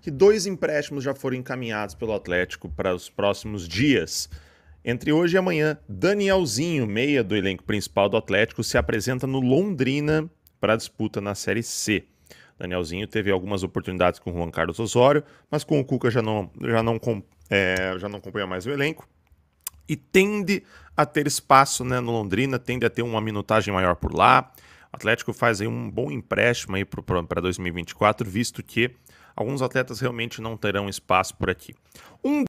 que dois empréstimos já foram encaminhados pelo Atlético para os próximos dias. Entre hoje e amanhã, Danielzinho, meia do elenco principal do Atlético, se apresenta no Londrina para a disputa na Série C. Danielzinho teve algumas oportunidades com o Juan Carlos Osório, mas com o Cuca já não, já não, é, já não acompanha mais o elenco. E tende a ter espaço né, no Londrina, tende a ter uma minutagem maior por lá. O Atlético faz aí um bom empréstimo para 2024, visto que Alguns atletas realmente não terão espaço por aqui. Um